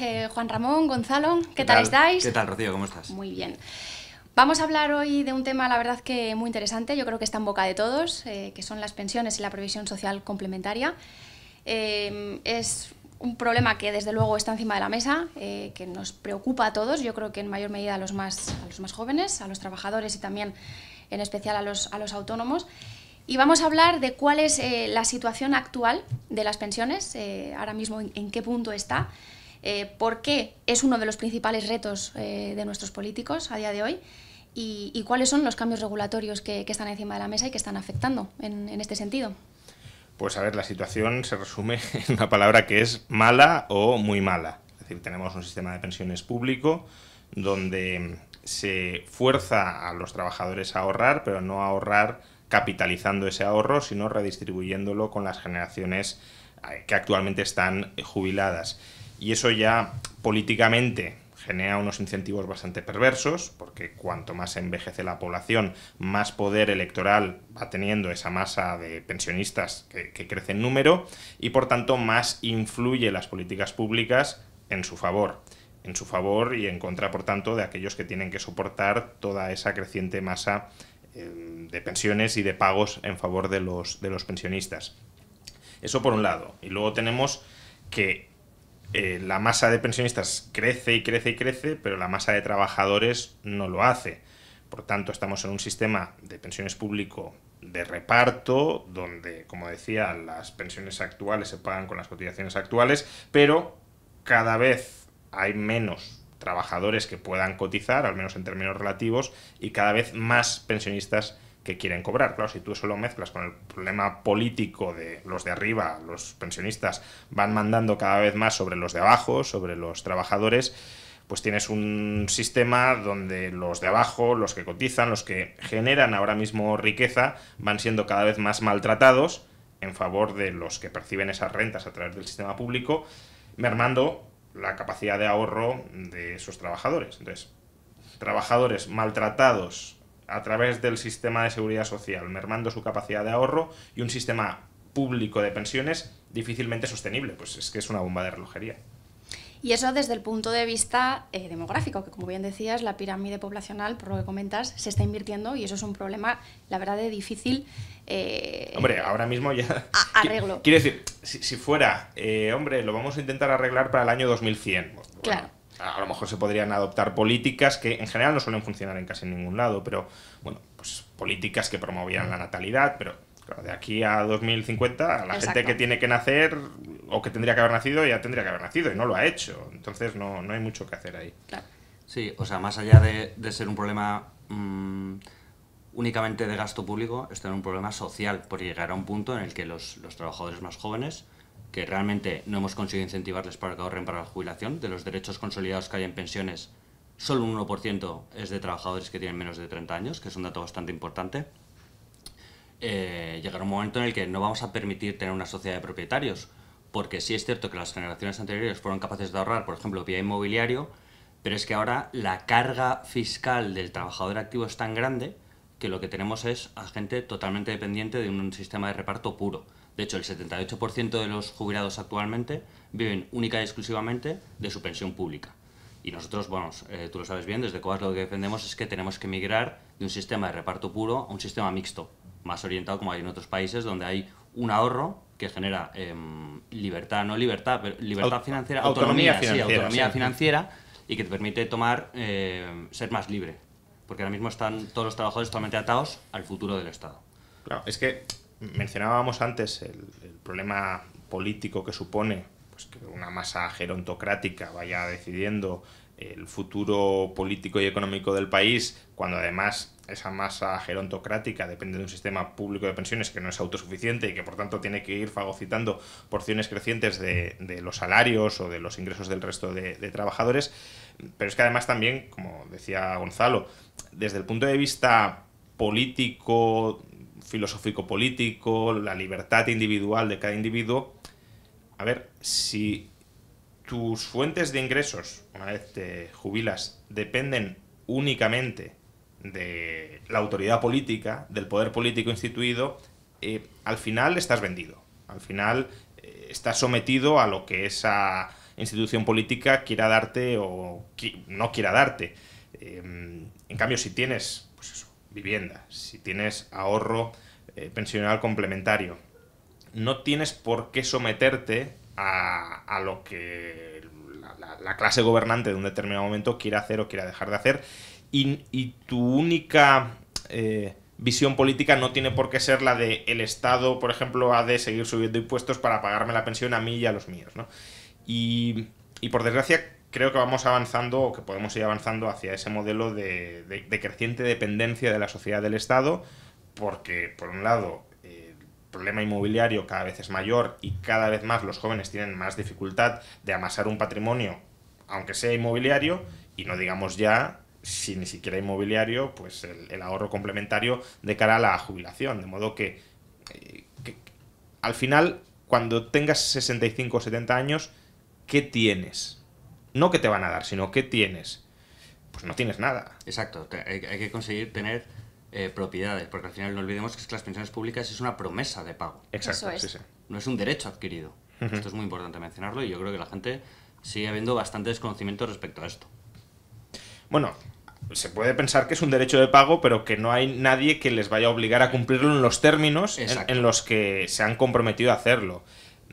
Eh, Juan Ramón, Gonzalo, ¿qué, tal, estáis? ¿Qué tal, Rocío? ¿Cómo estás? Muy bien. Vamos a hablar hoy de un tema, la verdad, que muy interesante, yo creo que está en boca de todos, eh, que son las pensiones y la previsión social complementaria. Eh, es un problema que desde luego está encima de la mesa, que nos preocupa a todos, yo creo que en mayor medida a los más, a los más jóvenes, a los trabajadores y también en especial a los, autónomos. Y vamos a hablar de cuál es la situación actual de las pensiones, ahora mismo en, qué punto está, eh, por qué es uno de los principales retos eh, de nuestros políticos a día de hoy y, cuáles son los cambios regulatorios que, están encima de la mesa y que están afectando en, en este sentido. Pues a ver, la situación se resume en una palabra que es mala o muy mala. Es decir, tenemos un sistema de pensiones público donde se fuerza a los trabajadores a ahorrar, pero no a ahorrar capitalizando ese ahorro, sino redistribuyéndolo con las generaciones eh, que actualmente están jubiladas. Y eso ya políticamente genera unos incentivos bastante perversos, porque cuanto más envejece la población, más poder electoral va teniendo esa masa de pensionistas que, crece en número, y por tanto más influye las políticas públicas en su favor en su favor y en contra, por tanto, de aquellos que tienen que soportar toda esa creciente masa em, de pensiones y de pagos en favor de los, de los pensionistas. Eso por un lado. Y luego tenemos que eh, la masa de pensionistas crece y crece y crece, pero la masa de trabajadores no lo hace. Por tanto, estamos en un sistema de pensiones público de reparto, donde, como decía, las pensiones actuales se pagan con las cotizaciones actuales, pero cada vez hay menos trabajadores que puedan cotizar, al menos en términos relativos, y cada vez más pensionistas que quieren cobrar. Claro, si tú eso lo mezclas con el problema político de los de arriba, los pensionistas van mandando cada vez más sobre los de abajo, sobre los trabajadores, pues tienes un sistema donde los de abajo, los que cotizan, los que generan ahora mismo riqueza, van siendo cada vez más maltratados en favor de los que perciben esas rentas a través del sistema público, mermando la capacidad de ahorro de esos trabajadores. Entonces, trabajadores maltratados a través del sistema de seguridad social, mermando su capacidad de ahorro y un sistema público de pensiones difícilmente sostenible. Pues es que es una bomba de relojería. Y eso desde el punto de vista eh, demográfico, que como bien decías, la pirámide poblacional, por lo que comentas, se está invirtiendo y eso es un problema, la verdad, de difícil... Eh, hombre, ahora mismo ya... arreglo. Quiero decir, si, fuera, eh, hombre, lo vamos a intentar arreglar para el año 2100. claro a lo mejor se podrían adoptar políticas que en general no suelen funcionar en casi ningún lado, pero bueno, pues políticas que promovieran la natalidad, pero de aquí a 2050 la gente que tiene que nacer o que tendría que haber nacido ya tendría que haber nacido y no lo ha hecho, entonces no, hay mucho que hacer ahí. Sí, o sea, más allá de, ser un problema mm, únicamente de gasto público, esto era un problema social, por llegar a un punto en el que los, los trabajadores más jóvenes que realmente no hemos conseguido incentivarles para que ahorren para la jubilación. De los derechos consolidados que hay en pensiones, solo un 1% es de trabajadores que tienen menos de 30 años, que es un dato bastante importante. Eh, llegará un momento en el que no vamos a permitir tener una sociedad de propietarios, porque sí es cierto que las generaciones anteriores fueron capaces de ahorrar, por ejemplo, vía inmobiliario, pero es que ahora la carga fiscal del trabajador activo es tan grande que lo que tenemos es a gente totalmente dependiente de un sistema de reparto puro. De hecho, el 78% de los jubilados actualmente viven única y exclusivamente de su pensión pública. Y nosotros, bueno, eh, tú lo sabes bien, desde COAS lo que defendemos es que tenemos que migrar de un sistema de reparto puro a un sistema mixto, más orientado como hay en otros países donde hay un ahorro que genera em, libertad, no libertad, pero libertad financiera, autonomía, financiera, autonomía financiera y que te permite tomar, em, ser más libre. Porque ahora mismo están todos los trabajadores totalmente atados al futuro del Estado. Claro, es que mencionábamos antes el, problema político que supone pues, que una masa gerontocrática vaya decidiendo el futuro político y económico del país, cuando además esa masa gerontocrática depende de un sistema público de pensiones que no es autosuficiente y que por tanto tiene que ir fagocitando porciones crecientes de, los salarios o de los ingresos del resto de, de trabajadores. Pero es que además también, como decía Gonzalo, desde el punto de vista político filosófico-político, la libertad individual de cada individuo. A ver, si tus fuentes de ingresos, una vez te jubilas, dependen únicamente de la autoridad política, del poder político instituido, eh, al final estás vendido. Al final eh, estás sometido a lo que esa institución política quiera darte o no quiera darte. Em, en cambio, si tienes pues vivienda, si tienes ahorro eh, pensional complementario, no tienes por qué someterte a, lo que la, clase gobernante de un determinado momento quiera hacer o quiera dejar de hacer, y, tu única... Eh, visión política no tiene por qué ser la de el Estado, por ejemplo, ha de seguir subiendo impuestos para pagarme la pensión a mí y a los míos, y por desgracia, creo que vamos avanzando o que podemos ir avanzando hacia ese modelo de, creciente dependencia de la sociedad del Estado, porque por un lado eh, el problema inmobiliario cada vez es mayor y cada vez más los jóvenes tienen más dificultad de amasar un patrimonio, aunque sea inmobiliario, y no digamos ya, si ni siquiera inmobiliario, pues el, ahorro complementario de cara a la jubilación. De modo que, eh, que al final, cuando tengas 65 o 70 años, ¿qué tienes? No que te van a dar, sino que tienes. Pues no tienes nada. Exacto, hay, que conseguir tener eh, propiedades, porque al final no olvidemos que las pensiones públicas es una promesa de pago. Exacto, No es un derecho adquirido. Esto es muy importante mencionarlo y yo creo que la gente sigue habiendo bastante desconocimiento respecto a esto. Bueno, se puede pensar que es un derecho de pago, pero que no hay nadie que les vaya a obligar a cumplirlo en los términos en, en, los que se han comprometido a hacerlo.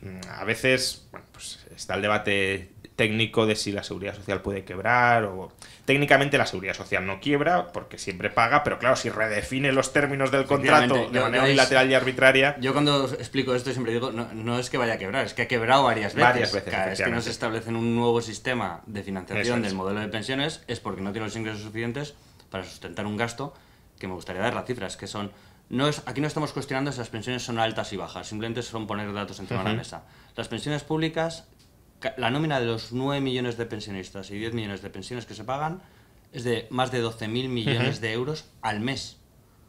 Mm, a veces bueno, pues está el debate técnico de si la seguridad social puede quebrar o... Técnicamente la seguridad social no quiebra porque siempre paga, pero claro, si redefine los términos del contrato de manera unilateral y arbitraria... Yo cuando explico esto siempre digo, no, es que vaya a quebrar, es que ha quebrado varias veces. Varias que no se establece un nuevo sistema de financiación del modelo de pensiones es porque no tiene los ingresos suficientes para sustentar un gasto que me gustaría dar las cifras, que son no es, aquí no estamos cuestionando si las pensiones son altas y bajas, simplemente son poner datos en la mesa. Las pensiones públicas la nómina de los 9 millones de pensionistas y 10 millones de pensiones que se pagan es de más de 12.000 millones de euros al mes.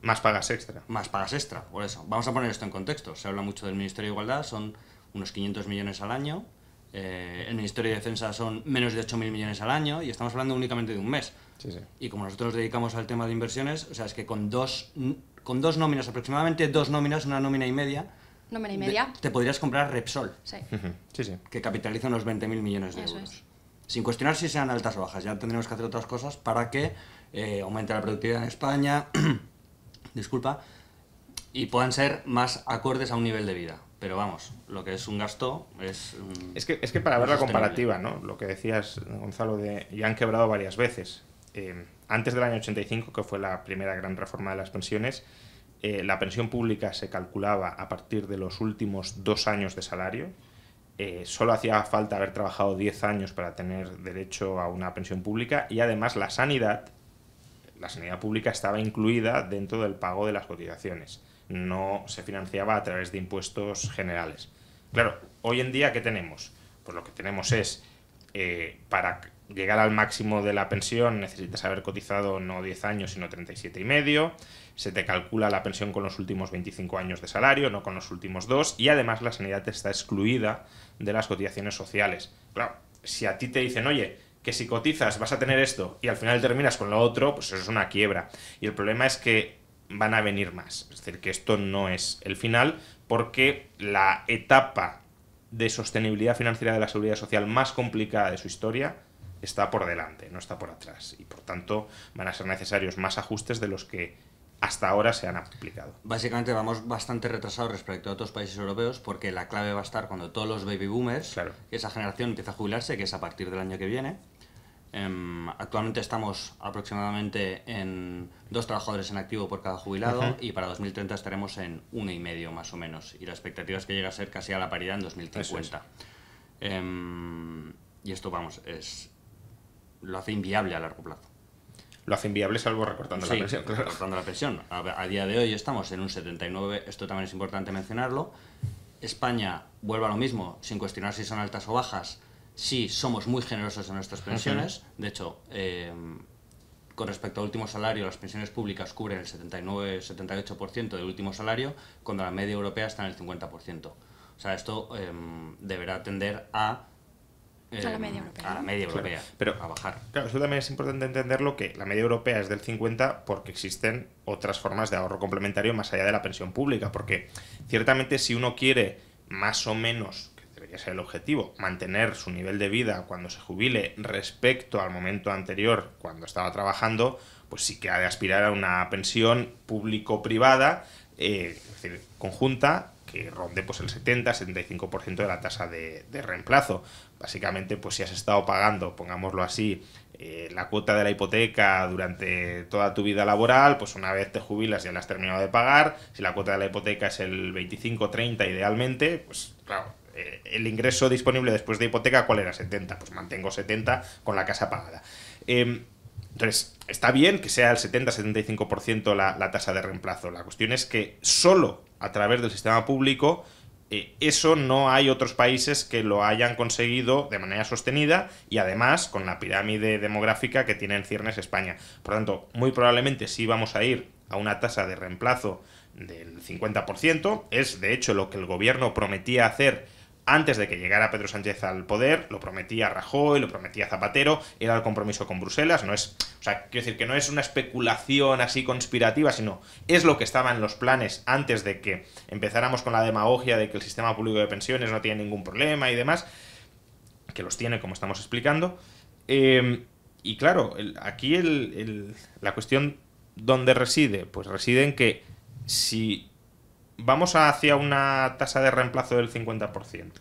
Más pagas extra. Más pagas extra, por eso. Vamos a poner esto en contexto. Se habla mucho del Ministerio de Igualdad, son unos 500 millones al año. Eh, el Ministerio de Defensa son menos de 8.000 millones al año y estamos hablando únicamente de un mes. Y como nosotros nos dedicamos al tema de inversiones, o sea, es que con dos, con dos nóminas, aproximadamente dos nóminas, una nómina y media, nómina y media. te podrías comprar Repsol. Sí. sí, Que capitaliza unos 20.000 millones de euros. Sin cuestionar si sean altas o bajas, ya tendremos que hacer otras cosas para que eh, aumente la productividad en España, disculpa, y puedan ser más acordes a un nivel de vida. Pero vamos, lo que es un gasto es... es, que, es que para ver la comparativa, ¿no? Lo que decías, Gonzalo, de ya han quebrado varias veces. Eh, antes del año 85, que fue la primera gran reforma de las pensiones, eh, la pensión pública se calculaba a partir de los últimos dos años de salario. Eh, solo hacía falta haber trabajado 10 años para tener derecho a una pensión pública y además la sanidad, la sanidad pública estaba incluida dentro del pago de las cotizaciones. No se financiaba a través de impuestos generales. Claro, hoy en día, ¿qué tenemos? Pues lo que tenemos es, eh, para llegar al máximo de la pensión necesitas haber cotizado no 10 años, sino 37 y medio. Se te calcula la pensión con los últimos 25 años de salario, no con los últimos dos. Y además la sanidad está excluida de las cotizaciones sociales. Claro, si a ti te dicen, oye, que si cotizas vas a tener esto y al final terminas con lo otro, pues eso es una quiebra. Y el problema es que van a venir más. Es decir, que esto no es el final porque la etapa de sostenibilidad financiera de la seguridad social más complicada de su historia está por delante, no está por atrás. Y por tanto van a ser necesarios más ajustes de los que hasta ahora se han aplicado. Básicamente vamos bastante retrasados respecto a otros países europeos porque la clave va a estar cuando todos los baby boomers, esa generación empieza a jubilarse, que es a partir del año que viene. Em, actualmente estamos aproximadamente en dos trabajadores en activo por cada jubilado y para 2030 estaremos en uno y medio más o menos. Y la expectativa es que llegue a ser casi a la paridad en 2050. Em, y esto, vamos, es, lo hace inviable a largo plazo. Lo hace inviable salvo recortando la pensión, Recortando la A, día de hoy estamos en un 79, esto también es importante mencionarlo. España vuelve a lo mismo, sin cuestionar si son altas o bajas. Sí, somos muy generosos en nuestras pensiones. De hecho, eh, con respecto al último salario, las pensiones públicas cubren el 79-78% del último salario, cuando la media europea está en el 50%. O sea, esto em, deberá tender a eh, a la media europea. pero a bajar. Claro, eso también es importante entenderlo que la media europea es del 50 porque existen otras formas de ahorro complementario más allá de la pensión pública. Porque ciertamente si uno quiere más o menos, que debería ser el objetivo, mantener su nivel de vida cuando se jubile respecto al momento anterior cuando estaba trabajando, pues sí que ha de aspirar a una pensión público-privada, eh, es decir, conjunta que ronde pues el 70-75% de la tasa de, reemplazo. Básicamente, pues si has estado pagando, pongámoslo así, eh, la cuota de la hipoteca durante toda tu vida laboral, pues una vez te jubilas ya la has terminado de pagar. Si la cuota de la hipoteca es el 25-30 idealmente, pues claro, eh, el ingreso disponible después de hipoteca, ¿cuál era? 70. Pues mantengo 70 con la casa pagada. Em, entonces, está bien que sea el 70-75% la, la tasa de reemplazo. La cuestión es que solo a través del sistema público, eh, eso no hay otros países que lo hayan conseguido de manera sostenida y además con la pirámide demográfica que tiene en ciernes España. Por lo tanto, muy probablemente sí vamos a ir a una tasa de reemplazo del 50%, es de hecho lo que el gobierno prometía hacer antes de que llegara Pedro Sánchez al poder, lo prometía Rajoy, lo prometía Zapatero, era el compromiso con Bruselas, no es o sea, quiero decir que no es una especulación así conspirativa, sino es lo que estaba en los planes antes de que empezáramos con la demagogia de que el sistema público de pensiones no tiene ningún problema y demás, que los tiene como estamos explicando. Em, y claro, aquí la cuestión ¿dónde reside? Pues reside en que si vamos hacia una tasa de reemplazo del 50%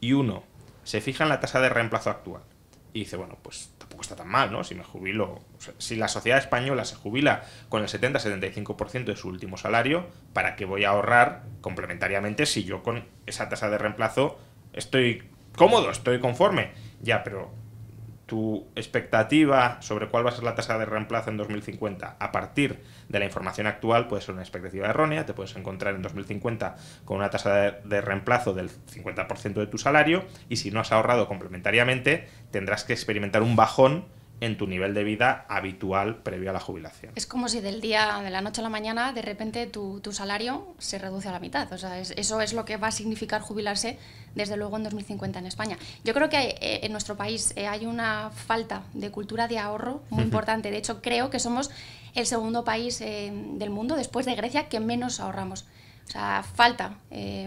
y uno se fija en la tasa de reemplazo actual y dice, bueno, pues cuesta tan mal, ¿no? Si me jubilo, si la sociedad española se jubila con el 70-75% de su último salario, ¿para qué voy a ahorrar complementariamente si yo con esa tasa de reemplazo estoy cómodo, estoy conforme? Ya, pero tu expectativa sobre cuál va a ser la tasa de reemplazo en 2050 a partir de la información actual puede ser una expectativa errónea, te puedes encontrar en 2050 con una tasa de reemplazo del 50% de tu salario y si no has ahorrado complementariamente tendrás que experimentar un bajón en tu nivel de vida habitual previo a la jubilación. Es como si del día, de la noche a la mañana, de repente tu, salario se reduce a la mitad. O sea, eso es lo que va a significar jubilarse desde luego en 2050 en España. Yo creo que eh, en nuestro país eh, hay una falta de cultura de ahorro muy importante. De hecho, creo que somos el segundo país eh, del mundo, después de Grecia, que menos ahorramos. O sea, falta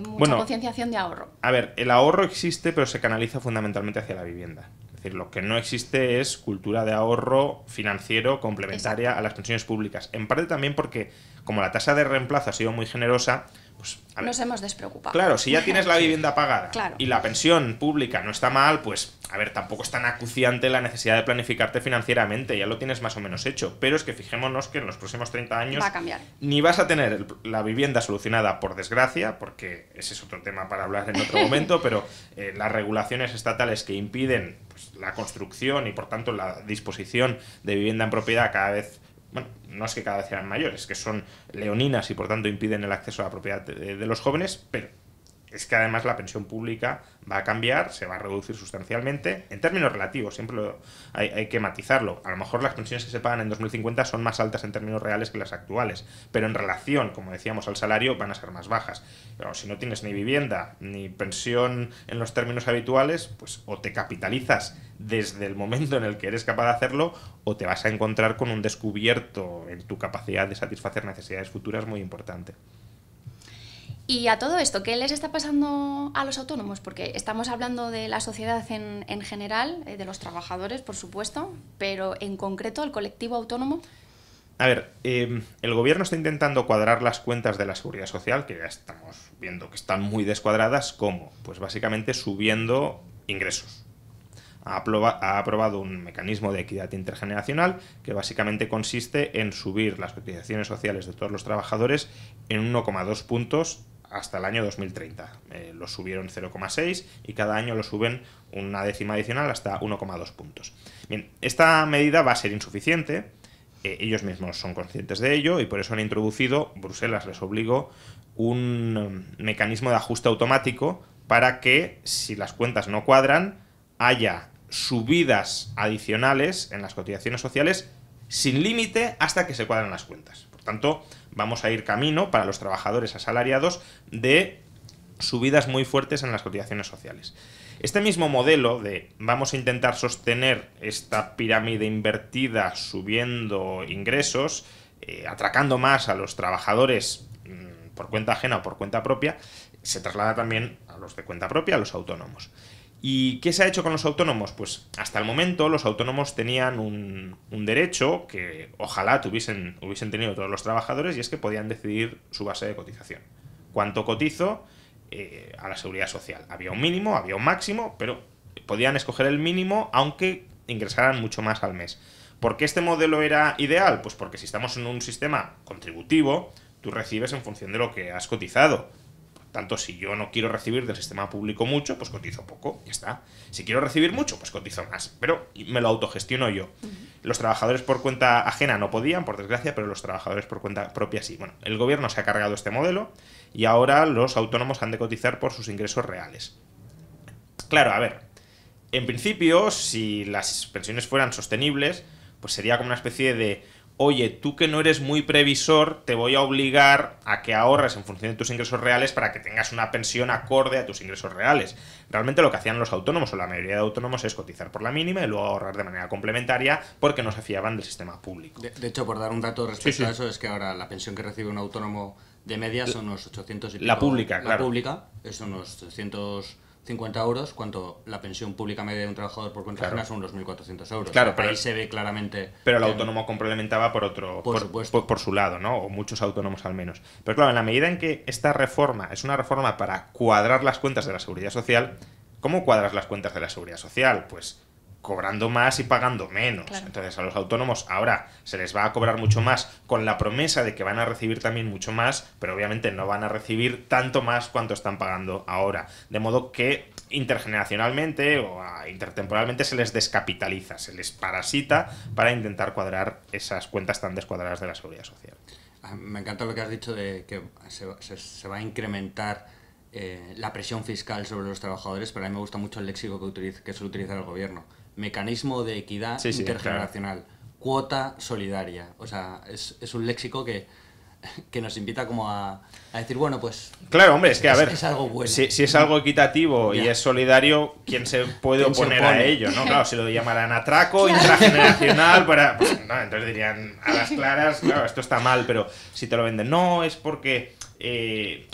mucha concienciación de ahorro. A ver, el ahorro existe, pero se canaliza fundamentalmente hacia la vivienda lo que no existe es cultura de ahorro financiero complementaria a las pensiones públicas. En parte también porque, como la tasa de reemplazo ha sido muy generosa, pues, nos hemos despreocupado. Claro, si ya tienes la vivienda pagada y la pensión pública no está mal, pues a ver, tampoco es tan acuciante la necesidad de planificarte financieramente, ya lo tienes más o menos hecho, pero es que fijémonos que en los próximos 30 años Va a cambiar. ni vas a tener la vivienda solucionada por desgracia, porque ese es otro tema para hablar en otro momento, pero eh, las regulaciones estatales que impiden la construcción y por tanto la disposición de vivienda en propiedad cada vez bueno, no es que cada vez sean mayores, que son leoninas y por tanto impiden el acceso a la propiedad de los jóvenes, pero es que además la pensión pública va a cambiar, se va a reducir sustancialmente, en términos relativos, siempre hay, hay, que matizarlo. A lo mejor las pensiones que se pagan en 2050 son más altas en términos reales que las actuales, pero en relación, como decíamos, al salario van a ser más bajas. Pero si no tienes ni vivienda ni pensión en los términos habituales, pues o te capitalizas desde el momento en el que eres capaz de hacerlo o te vas a encontrar con un descubierto en tu capacidad de satisfacer necesidades futuras muy importante. Y a todo esto, ¿qué les está pasando a los autónomos? Porque estamos hablando de la sociedad en, general, eh, de los trabajadores, por supuesto, pero en concreto al colectivo autónomo. A ver, em, el gobierno está intentando cuadrar las cuentas de la seguridad social, que ya estamos viendo que están muy descuadradas, ¿cómo? Pues básicamente subiendo ingresos. Ha, ha aprobado un mecanismo de equidad intergeneracional que básicamente consiste en subir las cotizaciones sociales de todos los trabajadores en 1,2 puntos hasta el año 2030. Eh, lo subieron 0,6 y cada año lo suben una décima adicional hasta 1,2 puntos. Bien, esta medida va a ser insuficiente, eh, ellos mismos son conscientes de ello y por eso han introducido, Bruselas les obligó, un um, mecanismo de ajuste automático para que si las cuentas no cuadran, haya subidas adicionales en las cotizaciones sociales sin límite hasta que se cuadran las cuentas. Por tanto, vamos a ir camino para los trabajadores asalariados de subidas muy fuertes en las cotizaciones sociales. Este mismo modelo de vamos a intentar sostener esta pirámide invertida subiendo ingresos, eh, atracando más a los trabajadores mm, por cuenta ajena o por cuenta propia, se traslada también a los de cuenta propia, a los autónomos. ¿Y qué se ha hecho con los autónomos? Pues hasta el momento los autónomos tenían un, derecho que ojalá hubiesen tenido todos los trabajadores y es que podían decidir su base de cotización. ¿Cuánto cotizo eh, a la seguridad social? Había un mínimo, había un máximo, pero podían escoger el mínimo aunque ingresaran mucho más al mes. ¿Por qué este modelo era ideal? Pues porque si estamos en un sistema contributivo, tú recibes en función de lo que has cotizado tanto, si yo no quiero recibir del sistema público mucho, pues cotizo poco, ya está. Si quiero recibir mucho, pues cotizo más. Pero me lo autogestiono yo. Los trabajadores por cuenta ajena no podían, por desgracia, pero los trabajadores por cuenta propia sí. Bueno, el gobierno se ha cargado este modelo y ahora los autónomos han de cotizar por sus ingresos reales. Claro, a ver. En principio, si las pensiones fueran sostenibles, pues sería como una especie de oye, tú que no eres muy previsor, te voy a obligar a que ahorres en función de tus ingresos reales para que tengas una pensión acorde a tus ingresos reales. Realmente lo que hacían los autónomos o la mayoría de autónomos es cotizar por la mínima y luego ahorrar de manera complementaria porque no se fiaban del sistema público. De, hecho, por dar un dato respecto a eso, es que ahora la pensión que recibe un autónomo de media son unos 800 y La pública, claro. La pública es unos 800 50 euros, cuanto la pensión pública media de un trabajador por cuenta ajena son unos 1.400 euros. Claro, pero ahí se ve claramente. Pero el autónomo complementaba por otro, por, por, su lado, ¿no? O muchos autónomos al menos. Pero claro, en la medida en que esta reforma es una reforma para cuadrar las cuentas de la seguridad social, ¿cómo cuadras las cuentas de la seguridad social? Pues cobrando más y pagando menos. Entonces a los autónomos ahora se les va a cobrar mucho más con la promesa de que van a recibir también mucho más, pero obviamente no van a recibir tanto más cuanto están pagando ahora. De modo que intergeneracionalmente o ah, intertemporalmente se les descapitaliza, se les parasita para intentar cuadrar esas cuentas tan descuadradas de la seguridad social. Ah, me encanta lo que has dicho de que se, va a incrementar eh, la presión fiscal sobre los trabajadores, pero a mí me gusta mucho el léxico que, utiliza, que suele utilizar el gobierno mecanismo de equidad intergeneracional, cuota solidaria. O sea, es, un léxico que, nos invita como a, a, decir, bueno, pues... Claro, hombre, es que a ver, es algo bueno. si, es algo equitativo y es solidario, ¿quién se puede oponer a ello? ¿no? Claro, si lo llamarán atraco, intergeneracional, para, pues, pues, no, entonces dirían, a las claras, claro, esto está mal, pero si te lo venden, no, es porque... Eh,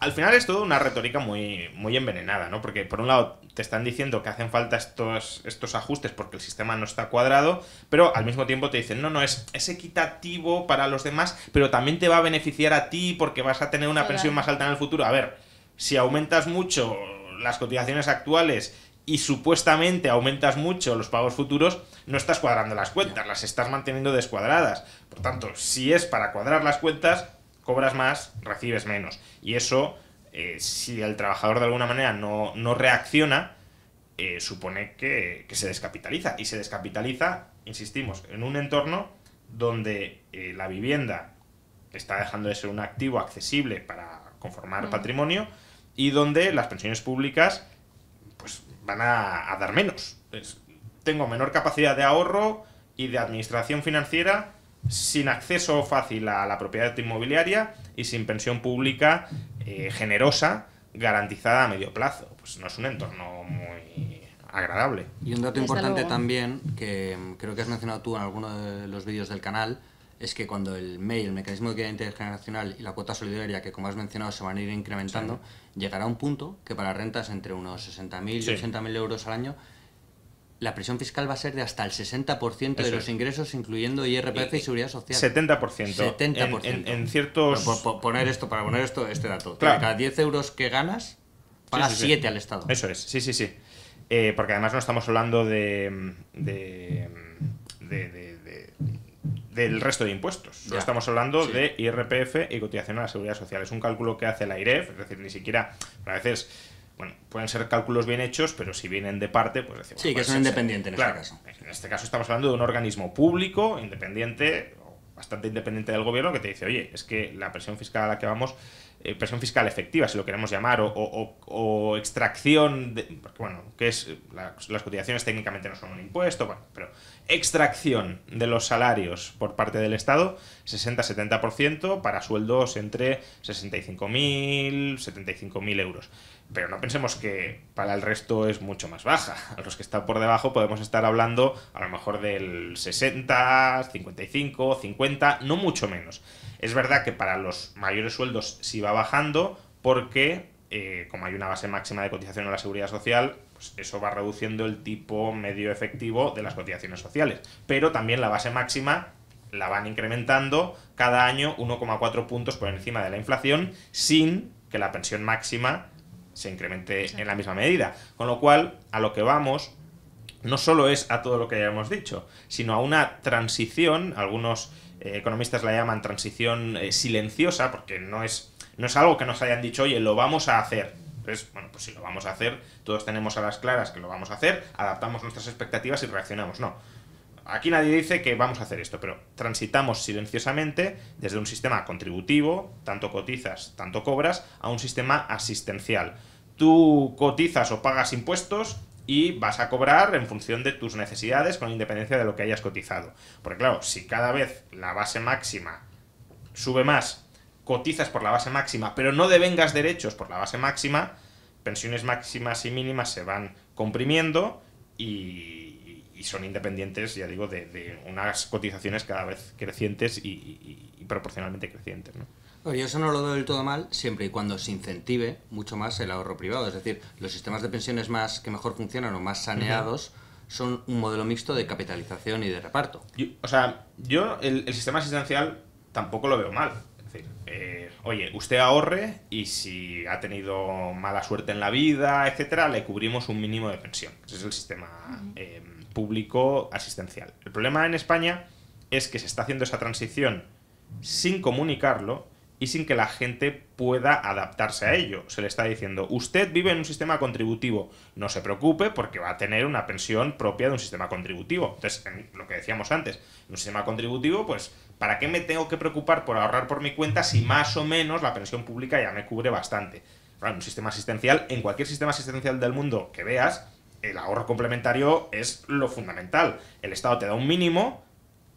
al final es todo una retórica muy, muy envenenada, ¿no? Porque por un lado te están diciendo que hacen falta estos, estos ajustes porque el sistema no está cuadrado, pero al mismo tiempo te dicen, no, no, es, equitativo para los demás, pero también te va a beneficiar a ti porque vas a tener una pensión más alta en el futuro. A ver, si aumentas mucho las cotizaciones actuales y supuestamente aumentas mucho los pagos futuros, no estás cuadrando las cuentas, las estás manteniendo descuadradas. Por tanto, si es para cuadrar las cuentas, cobras más, recibes menos. Y eso, eh, si el trabajador de alguna manera no, reacciona, eh, supone que, se descapitaliza. Y se descapitaliza, insistimos, en un entorno donde eh, la vivienda está dejando de ser un activo accesible para conformar patrimonio y donde las pensiones públicas pues, van a, dar menos. tengo menor capacidad de ahorro y de administración financiera sin acceso fácil a la propiedad inmobiliaria y sin pensión pública eh, generosa garantizada a medio plazo. Pues no es un entorno muy agradable. Y un dato importante también, que creo que has mencionado tú en alguno de los vídeos del canal, es que cuando el MEI, el mecanismo de equidad intergeneracional y la cuota solidaria, que como has mencionado se van a ir incrementando, llegará a un punto que para rentas entre unos 60.000 y 80.000 euros al año la presión fiscal va a ser de hasta el 60% de los ingresos, incluyendo IRPF y, Seguridad Social. 70%. 70%. En, ciertos... poner esto, para poner esto, este dato. Cada 10 euros que ganas, pagas 7 al Estado. Eso es, sí, sí, sí. Eh, porque además no estamos hablando de, del resto de impuestos. No estamos hablando de IRPF y cotización a la seguridad social. Es un cálculo que hace la IREF, es decir, ni siquiera a veces bueno, pueden ser cálculos bien hechos, pero si vienen de parte, pues decimos. Sí, que pues son independientes en este caso. En este caso estamos hablando de un organismo público, independiente, bastante independiente del gobierno, que te dice, oye, es que la presión fiscal a la que vamos, eh, presión fiscal efectiva, si lo queremos llamar, o, extracción, de, bueno, que es, las cotizaciones técnicamente no son un impuesto, bueno, pero extracción de los salarios por parte del Estado, 60-70% para sueldos entre 65.000, 75.000 euros pero no pensemos que para el resto es mucho más baja. A los que están por debajo podemos estar hablando a lo mejor del 60, 55, 50, no mucho menos. Es verdad que para los mayores sueldos sí va bajando porque eh, como hay una base máxima de cotización en la seguridad social, pues eso va reduciendo el tipo medio efectivo de las cotizaciones sociales. Pero también la base máxima la van incrementando cada año 1,4 puntos por encima de la inflación sin que la pensión máxima se incremente en la misma medida. Con lo cual, a lo que vamos no solo es a todo lo que ya hemos dicho, sino a una transición, algunos eh, economistas la llaman transición eh, silenciosa, porque no es, no es algo que nos hayan dicho, oye, lo vamos a hacer, entonces, bueno, pues si lo vamos a hacer, todos tenemos a las claras que lo vamos a hacer, adaptamos nuestras expectativas y reaccionamos. No, aquí nadie dice que vamos a hacer esto, pero transitamos silenciosamente desde un sistema contributivo, tanto cotizas, tanto cobras, a un sistema asistencial. Tú cotizas o pagas impuestos y vas a cobrar en función de tus necesidades con independencia de lo que hayas cotizado. Porque claro, si cada vez la base máxima sube más, cotizas por la base máxima, pero no devengas derechos por la base máxima, pensiones máximas y mínimas se van comprimiendo y son independientes, ya digo, de, unas cotizaciones cada vez crecientes y, proporcionalmente crecientes. ¿no? yo eso no lo veo del todo mal, siempre y cuando se incentive mucho más el ahorro privado. Es decir, los sistemas de pensiones más que mejor funcionan o más saneados son un modelo mixto de capitalización y de reparto. o sea, yo el, sistema asistencial tampoco lo veo mal. Eh, oye, usted ahorre y si ha tenido mala suerte en la vida, etcétera, le cubrimos un mínimo de pensión. Ese es el sistema público asistencial. El problema en España es que se está haciendo esa transición sin comunicarlo y sin que la gente pueda adaptarse a ello. Se le está diciendo, usted vive en un sistema contributivo, no se preocupe porque va a tener una pensión propia de un sistema contributivo. Entonces, lo que decíamos antes, en un sistema contributivo, pues, ¿para qué me tengo que preocupar por ahorrar por mi cuenta si más o menos la pensión pública ya me cubre bastante? en un sistema asistencial, en cualquier sistema asistencial del mundo que veas, el ahorro complementario es lo fundamental. El Estado te da un mínimo,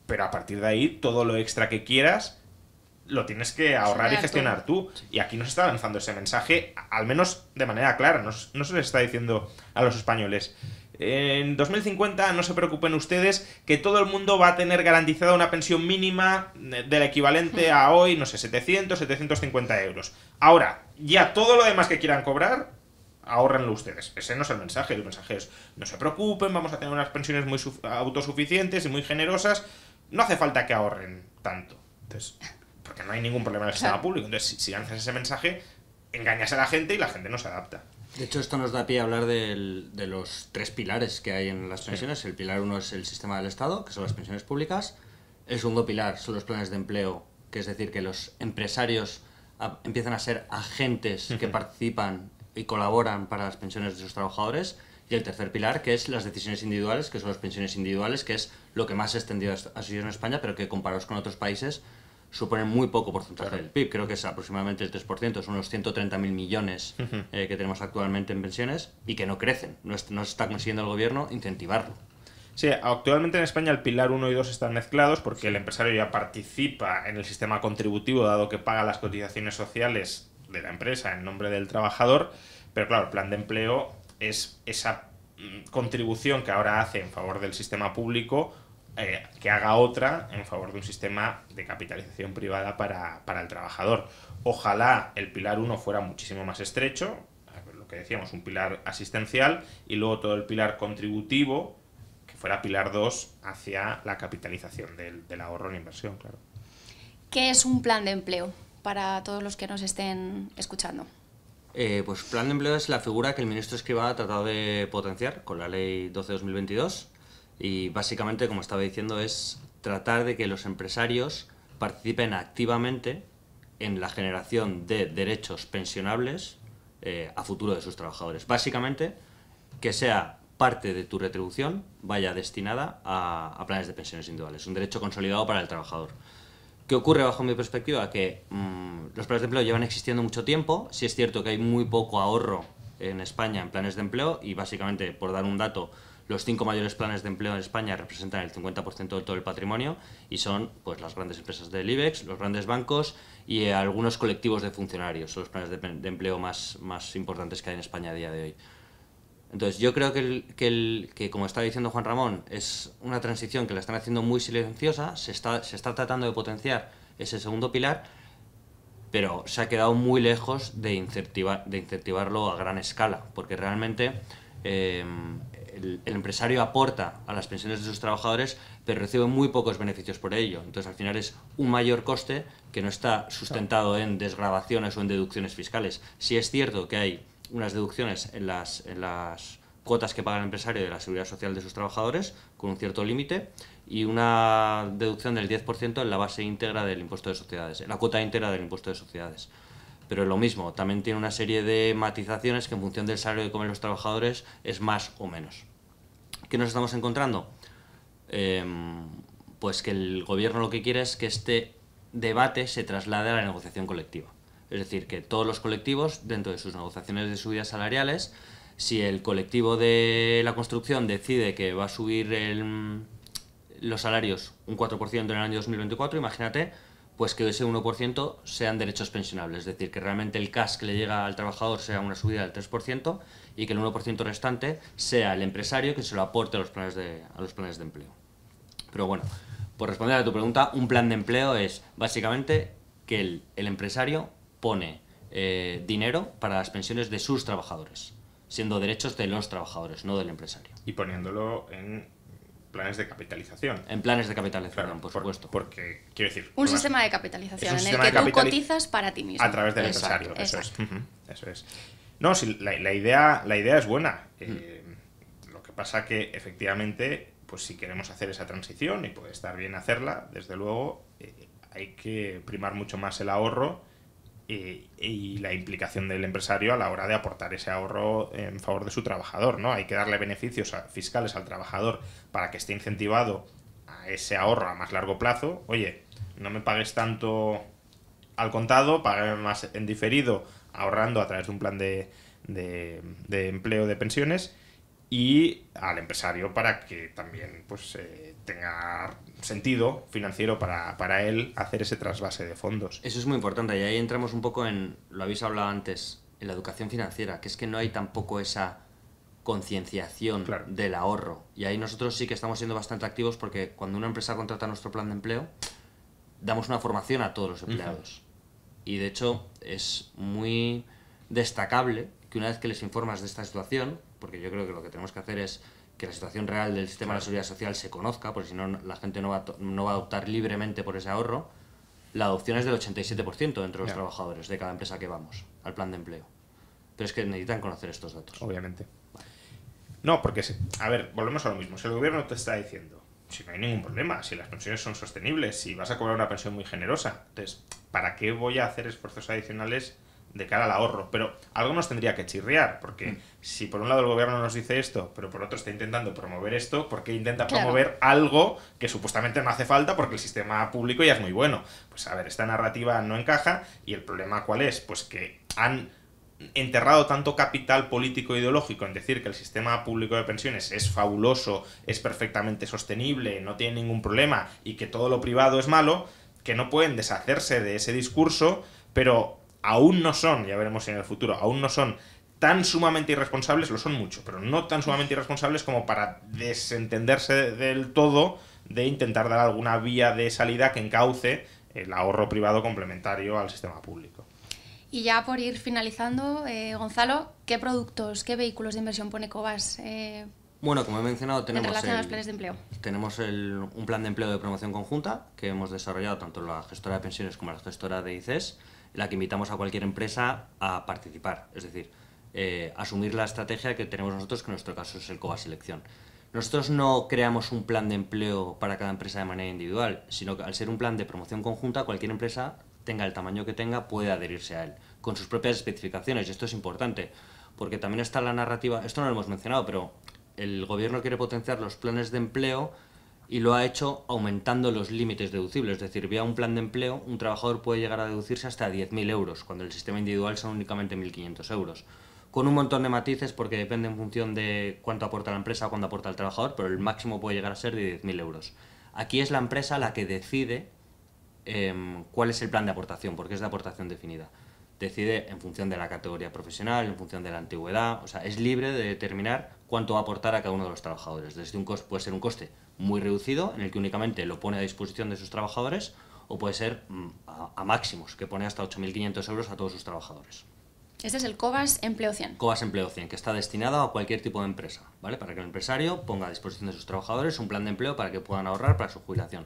pero a partir de ahí todo lo extra que quieras lo tienes que ahorrar y gestionar tú. Y aquí nos está lanzando ese mensaje, al menos de manera clara. No, no se les está diciendo a los españoles. En 2050 no se preocupen ustedes que todo el mundo va a tener garantizada una pensión mínima del equivalente hmm. a hoy, no sé, 700, 750 euros. Ahora, ya todo lo demás que quieran cobrar, ahorrenlo ustedes. Ese no es el mensaje, el mensaje es, no se preocupen, vamos a tener unas pensiones muy autosuficientes y muy generosas, no hace falta que ahorren tanto. porque no hay ningún problema en el sistema público. Entonces, si lanzas ese mensaje, engañas a la gente y la gente no se adapta. De hecho, esto nos da pie a hablar de los tres pilares que hay en las pensiones. El pilar uno es el sistema del Estado, que son las pensiones públicas. El segundo pilar son los planes de empleo, que es decir, que los empresarios empiezan a ser agentes que participan y colaboran para las pensiones de sus trabajadores. Y el tercer pilar, que es las decisiones individuales, que son las pensiones individuales, que es lo que más extendido ha sido en España, pero que comparados con otros países suponen muy poco porcentaje del PIB, creo que es aproximadamente el 3%, son unos 130.000 millones eh, que tenemos actualmente en pensiones y que no crecen, no, no está consiguiendo el gobierno incentivarlo. Sí, actualmente en España el pilar 1 y 2 están mezclados porque el empresario ya participa en el sistema contributivo dado que paga las cotizaciones sociales de la empresa en nombre del trabajador, pero claro, el plan de empleo es esa mm, contribución que ahora hace en favor del sistema público eh, que haga otra en favor de un sistema de capitalización privada para, el trabajador. Ojalá el pilar 1 fuera muchísimo más estrecho, lo que decíamos, un pilar asistencial y luego todo el pilar contributivo, que fuera pilar 2 hacia la capitalización del, del ahorro en inversión, claro. ¿Qué es un plan de empleo? para todos los que nos estén escuchando? Eh, pues plan de empleo es la figura que el ministro Escriba ha tratado de potenciar con la ley 12-2022 y básicamente, como estaba diciendo, es tratar de que los empresarios participen activamente en la generación de derechos pensionables eh, a futuro de sus trabajadores. Básicamente, que sea parte de tu retribución vaya destinada a, a planes de pensiones individuales, un derecho consolidado para el trabajador. ¿Qué ocurre bajo mi perspectiva? Que mm, los planes de empleo llevan existiendo mucho tiempo. Si es cierto que hay muy poco ahorro en España en planes de empleo y básicamente, por dar un dato, los cinco mayores planes de empleo en España representan el 50% de todo el patrimonio y son pues, las grandes empresas del IBEX, los grandes bancos y eh, algunos colectivos de funcionarios. Son los planes de, empleo más importantes que hay en España a día de hoy. Entonces yo creo que, el, que, como está diciendo Juan Ramón, es una transición que la están haciendo muy silenciosa, se está, se está tratando de potenciar ese segundo pilar, pero se ha quedado muy lejos de, incentivar, de incentivarlo a gran escala, porque realmente em, el, empresario aporta a las pensiones de sus trabajadores, pero recibe muy pocos beneficios por ello. Entonces, al final es un mayor coste que no está sustentado en desgrabaciones o en deducciones fiscales. Si es cierto que hay unas deducciones en las, en las cuotas que paga el empresario de la seguridad social de sus trabajadores, con un cierto límite, y una deducción del 10% en la base íntegra del impuesto de sociedades, en la cuota íntegra del impuesto de sociedades. Pero es lo mismo, también tiene una serie de matizaciones que en función del salario que comen los trabajadores es más o menos. ¿Qué nos estamos encontrando? Em, pues que el gobierno lo que quiere es que este debate se traslade a la negociación colectiva. Es decir, que todos los colectivos, dentro de sus negociaciones de subidas salariales, si el colectivo de la construcción decide que va a subir los salarios un 4% en el año 2024, imagínate, pues que ese 1% sean derechos pensionables. Es decir, que realmente el CAS que le llega al trabajador sea una subida del 3% y que el 1% restante sea el empresario que se lo aporte a los planes de, a los planes de empleo. Pero bueno, por responder a tu pregunta, un plan de empleo es básicamente que el empresario pone eh, dinero para las pensiones de sus trabajadores, siendo derechos de los trabajadores, no del empresario. Y poniéndolo en planes de capitalización. En planes de capitalización, por, supuesto. Porque, quiero decir... Un sistema de capitalización en el que tú cotizas para ti mismo. A través del empresario, Eso, es. eso es. No, la, idea, la idea es buena. Eh, mm. Lo que pasa que, efectivamente, pues si queremos hacer esa transición, y puede estar bien hacerla, desde luego, eh, hay que primar mucho más el ahorro y, la implicación del empresario a la hora de aportar ese ahorro en favor de su trabajador, ¿no? Hay que darle beneficios fiscales al trabajador para que esté incentivado a ese ahorro a más largo plazo. Oye, no me pagues tanto al contado, pagame más en diferido, ahorrando a través de un plan de, de, empleo de pensiones y al empresario para que también pues eh, tenga sentido financiero para, él hacer ese trasvase de fondos. Eso es muy importante y ahí entramos un poco en, lo habéis hablado antes, en la educación financiera, que es que no hay tampoco esa concienciación del ahorro. Y ahí nosotros sí que estamos siendo bastante activos porque cuando una empresa contrata nuestro plan de empleo, damos una formación a todos los empleados. Y de hecho es muy destacable que una vez que les informas de esta situación, porque yo creo que lo que tenemos que hacer es que la situación real del sistema de la seguridad social se conozca, porque si no la gente no va, no va a optar libremente por ese ahorro, la adopción es del 87% entre los trabajadores de cada empresa que vamos al plan de empleo. Pero es que necesitan conocer estos datos. Obviamente. No, porque, a ver, volvemos a lo mismo. Si el gobierno te está diciendo, si no hay ningún problema, si las pensiones son sostenibles, si vas a cobrar una pensión muy generosa, entonces, ¿para qué voy a hacer esfuerzos adicionales de cara al ahorro. Pero algo nos tendría que chirriar, porque mm. si por un lado el gobierno nos dice esto, pero por otro está intentando promover esto, ¿por qué intenta promover algo que supuestamente no hace falta porque el sistema público ya es muy bueno? Pues a ver, esta narrativa no encaja y el problema cuál es? Pues que han enterrado tanto capital político e ideológico en decir que el sistema público de pensiones es fabuloso, es perfectamente sostenible, no tiene ningún problema y que todo lo privado es malo, que no pueden deshacerse de ese discurso, pero aún no son, ya veremos en el futuro, aún no son tan sumamente irresponsables, lo son mucho, pero no tan sumamente irresponsables como para desentenderse del todo de intentar dar alguna vía de salida que encauce el ahorro privado complementario al sistema público. Y ya por ir finalizando, eh, Gonzalo, ¿qué productos, qué vehículos de inversión pone Cobas? Eh, bueno, como he mencionado, tenemos, en relación a los planes de empleo. tenemos un plan de empleo de promoción conjunta que hemos desarrollado tanto la gestora de pensiones como la gestora de ICES la que invitamos a cualquier empresa a participar, es decir, eh, asumir la estrategia que tenemos nosotros, que en nuestro caso es el COA Selección. Nosotros no creamos un plan de empleo para cada empresa de manera individual, sino que al ser un plan de promoción conjunta, cualquier empresa, tenga el tamaño que tenga, puede adherirse a él, con sus propias especificaciones, y esto es importante, porque también está la narrativa, esto no lo hemos mencionado, pero el gobierno quiere potenciar los planes de empleo y lo ha hecho aumentando los límites deducibles. Es decir, vía un plan de empleo, un trabajador puede llegar a deducirse hasta 10.000 euros, cuando el sistema individual son únicamente 1.500 euros. Con un montón de matices, porque depende en función de cuánto aporta la empresa o cuánto aporta el trabajador, pero el máximo puede llegar a ser de 10.000 euros. Aquí es la empresa la que decide em, cuál es el plan de aportación, porque es de aportación definida. Decide en función de la categoría profesional, en función de la antigüedad, o sea, es libre de determinar cuánto va a aportar a cada uno de los trabajadores. Desde un coste, puede ser un coste muy reducido, en el que únicamente lo pone a disposición de sus trabajadores, o puede ser mm, a, máximos, que pone hasta 8.500 euros a todos sus trabajadores. Este es el COBAS Empleo 100. COBAS Empleo 100, que está destinado a cualquier tipo de empresa, ¿vale? Para que el empresario ponga a disposición de sus trabajadores un plan de empleo para que puedan ahorrar para su jubilación.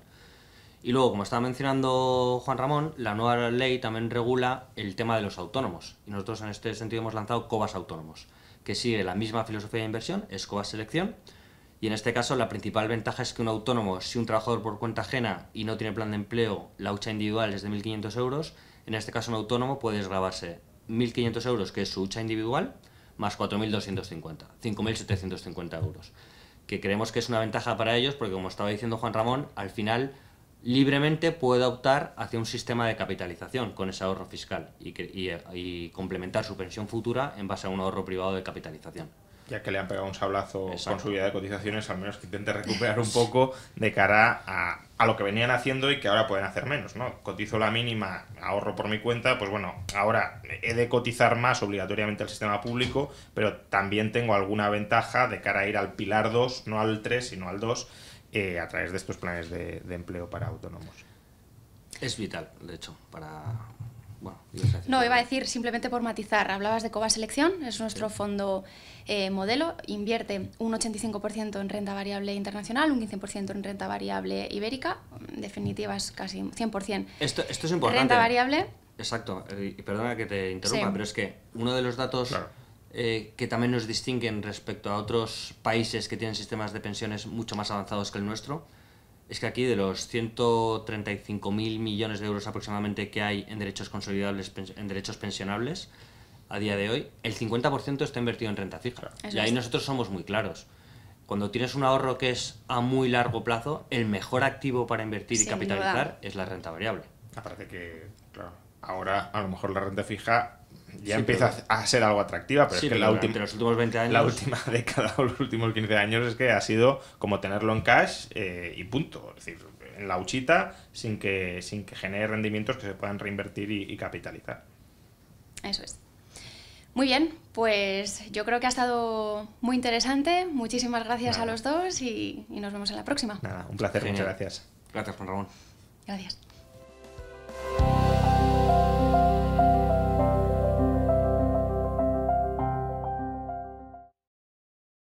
Y luego, como estaba mencionando Juan Ramón, la nueva ley también regula el tema de los autónomos. Y nosotros en este sentido hemos lanzado COBAS Autónomos, que sigue la misma filosofía de inversión, es COBAS Selección, y en este caso la principal ventaja es que un autónomo, si un trabajador por cuenta ajena y no tiene plan de empleo, la hucha individual es de 1.500 euros, en este caso un autónomo puede desgrabarse 1.500 euros, que es su hucha individual, más 4.250, 5.750 euros. Que creemos que es una ventaja para ellos porque, como estaba diciendo Juan Ramón, al final libremente puede optar hacia un sistema de capitalización con ese ahorro fiscal y, eh, y complementar su pensión futura en base a un ahorro privado de capitalización ya que le han pegado un sablazo con su vida de cotizaciones, al menos que intente recuperar un poco de cara a, lo que venían haciendo y que ahora pueden hacer menos, ¿no? Cotizo la mínima, ahorro por mi cuenta, pues bueno, ahora he de cotizar más obligatoriamente al sistema público, pero también tengo alguna ventaja de cara a ir al pilar 2, no al 3, sino al 2, eh, a través de estos planes de, de empleo para autónomos. Es vital, de hecho, para, no, iba a decir simplemente por matizar. Hablabas de Cova Selección, es nuestro fondo eh, modelo. Invierte un 85% en renta variable internacional, un 15% en renta variable ibérica. En definitiva, es casi 100%. Esto, es importante. Renta variable. Exacto. Y perdona que te interrumpa, pero es que uno de los datos eh, que también nos distinguen respecto a otros países que tienen sistemas de pensiones mucho más avanzados que el nuestro es que aquí de los 135.000 millones de euros aproximadamente que hay en derechos consolidables, en derechos pensionables, a día de hoy, el 50% está invertido en renta fija. y ahí nosotros somos muy claros. Cuando tienes un ahorro que es a muy largo plazo, el mejor activo para invertir y capitalizar es la renta variable. Aparte que, claro, ahora a lo mejor la renta fija ya empieza a ser algo atractiva, pero es que la última, los últimos 20 años... La última década o los últimos 15 años es que ha sido como tenerlo en cash eh, y punto. Es decir, en la huchita sin que, sin que genere rendimientos que se puedan reinvertir y, capitalizar. Eso es. Muy bien, pues yo creo que ha estado muy interesante. Muchísimas gracias a los dos y, nos vemos en la próxima. Nada, un placer, muchas gracias. Gracias, Juan Ramón. Gracias.